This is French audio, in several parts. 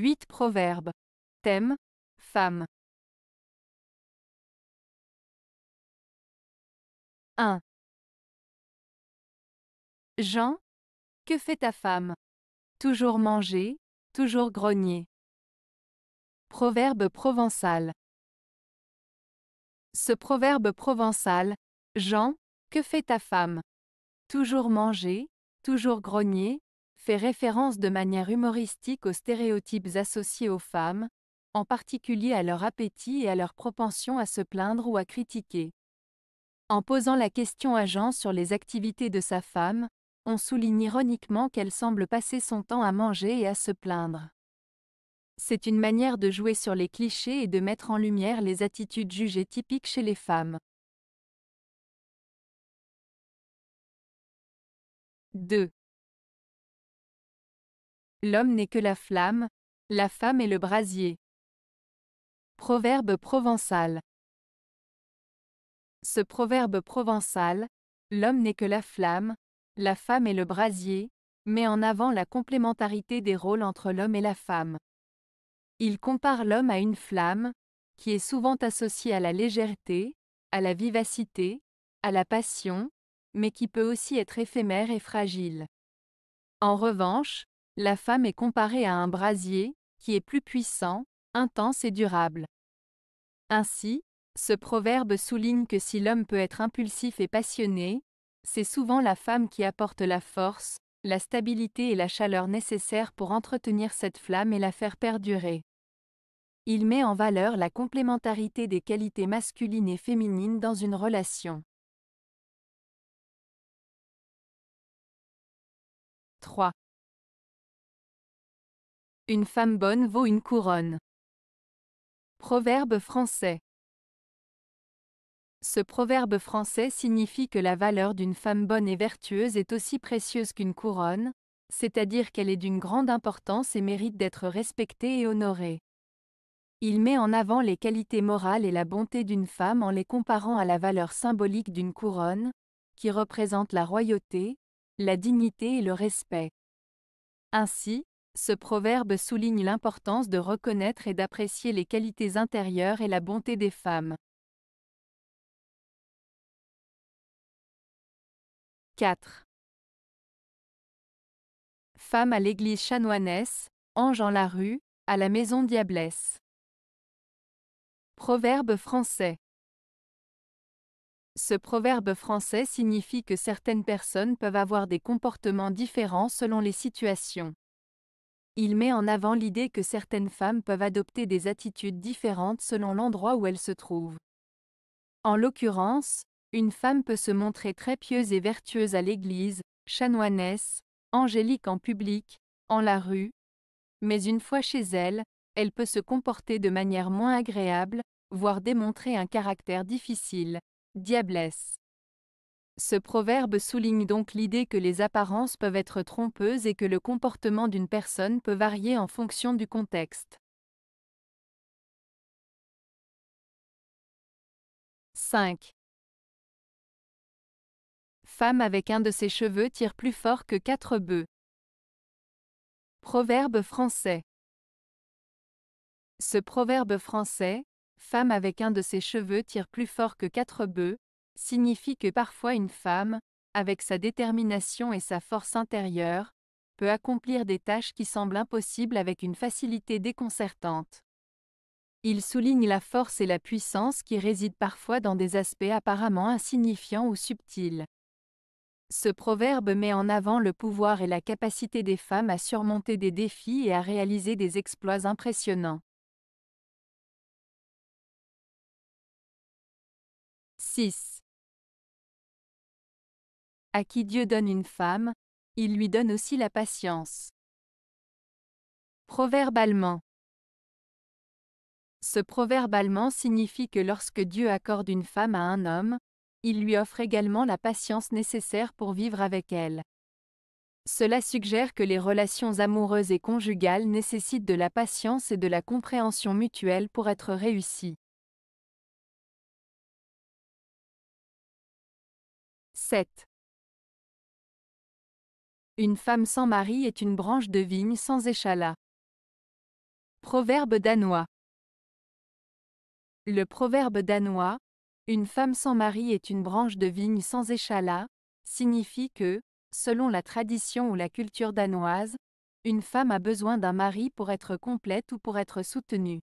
8 Proverbes. Thème Femme. 1. Jean, que fait ta femme Toujours manger, toujours grogner. Proverbe provençal. Ce proverbe provençal, Jean, que fait ta femme Toujours manger, toujours grogner, fait référence de manière humoristique aux stéréotypes associés aux femmes, en particulier à leur appétit et à leur propension à se plaindre ou à critiquer. En posant la question à Jean sur les activités de sa femme, on souligne ironiquement qu'elle semble passer son temps à manger et à se plaindre. C'est une manière de jouer sur les clichés et de mettre en lumière les attitudes jugées typiques chez les femmes. 2. L'homme n'est que la flamme, la femme est le brasier. Proverbe provençal. Ce proverbe provençal, l'homme n'est que la flamme, la femme est le brasier, met en avant la complémentarité des rôles entre l'homme et la femme. Il compare l'homme à une flamme, qui est souvent associée à la légèreté, à la vivacité, à la passion, mais qui peut aussi être éphémère et fragile. En revanche, la femme est comparée à un brasier, qui est plus puissant, intense et durable. Ainsi, ce proverbe souligne que si l'homme peut être impulsif et passionné, c'est souvent la femme qui apporte la force, la stabilité et la chaleur nécessaires pour entretenir cette flamme et la faire perdurer. Il met en valeur la complémentarité des qualités masculines et féminines dans une relation. 3. Une femme bonne vaut une couronne. Proverbe français. Ce proverbe français signifie que la valeur d'une femme bonne et vertueuse est aussi précieuse qu'une couronne, c'est-à-dire qu'elle est d'une grande importance et mérite d'être respectée et honorée. Il met en avant les qualités morales et la bonté d'une femme en les comparant à la valeur symbolique d'une couronne, qui représente la royauté, la dignité et le respect. Ainsi, ce proverbe souligne l'importance de reconnaître et d'apprécier les qualités intérieures et la bonté des femmes. 4. Femme à l'église chanoinesse, ange en la rue, à la maison diablesse. Proverbe français. Ce proverbe français signifie que certaines personnes peuvent avoir des comportements différents selon les situations. Il met en avant l'idée que certaines femmes peuvent adopter des attitudes différentes selon l'endroit où elles se trouvent. En l'occurrence, une femme peut se montrer très pieuse et vertueuse à l'église, chanoinesse, angélique en public, en la rue, mais une fois chez elle, elle peut se comporter de manière moins agréable, voire démontrer un caractère difficile, diablesse. Ce proverbe souligne donc l'idée que les apparences peuvent être trompeuses et que le comportement d'une personne peut varier en fonction du contexte. 5. Femme avec un de ses cheveux tire plus fort que quatre bœufs. Proverbe français. Ce proverbe français, femme avec un de ses cheveux tire plus fort que quatre bœufs, signifie que parfois une femme, avec sa détermination et sa force intérieure, peut accomplir des tâches qui semblent impossibles avec une facilité déconcertante. Il souligne la force et la puissance qui résident parfois dans des aspects apparemment insignifiants ou subtils. Ce proverbe met en avant le pouvoir et la capacité des femmes à surmonter des défis et à réaliser des exploits impressionnants. 6. À qui Dieu donne une femme, il lui donne aussi la patience. Proverbe allemand Ce proverbe allemand signifie que lorsque Dieu accorde une femme à un homme, il lui offre également la patience nécessaire pour vivre avec elle. Cela suggère que les relations amoureuses et conjugales nécessitent de la patience et de la compréhension mutuelle pour être réussies. 7. Une femme sans mari est une branche de vigne sans échalas. Proverbe danois. Le proverbe danois, une femme sans mari est une branche de vigne sans échalas, signifie que, selon la tradition ou la culture danoise, une femme a besoin d'un mari pour être complète ou pour être soutenue.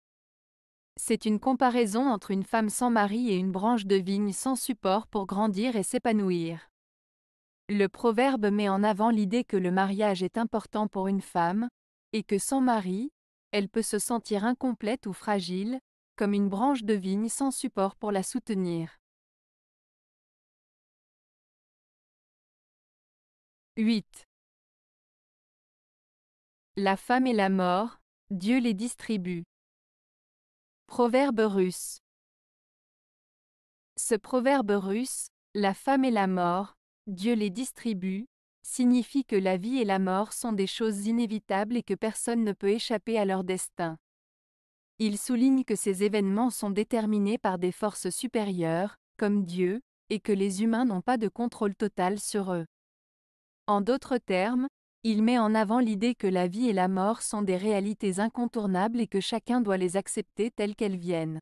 C'est une comparaison entre une femme sans mari et une branche de vigne sans support pour grandir et s'épanouir. Le proverbe met en avant l'idée que le mariage est important pour une femme, et que sans mari, elle peut se sentir incomplète ou fragile, comme une branche de vigne sans support pour la soutenir. 8. La femme et la mort, Dieu les distribue. Proverbe russe. Ce proverbe russe, la femme et la mort, Dieu les distribue, signifie que la vie et la mort sont des choses inévitables et que personne ne peut échapper à leur destin. Il souligne que ces événements sont déterminés par des forces supérieures, comme Dieu, et que les humains n'ont pas de contrôle total sur eux. En d'autres termes, il met en avant l'idée que la vie et la mort sont des réalités incontournables et que chacun doit les accepter telles qu'elles viennent.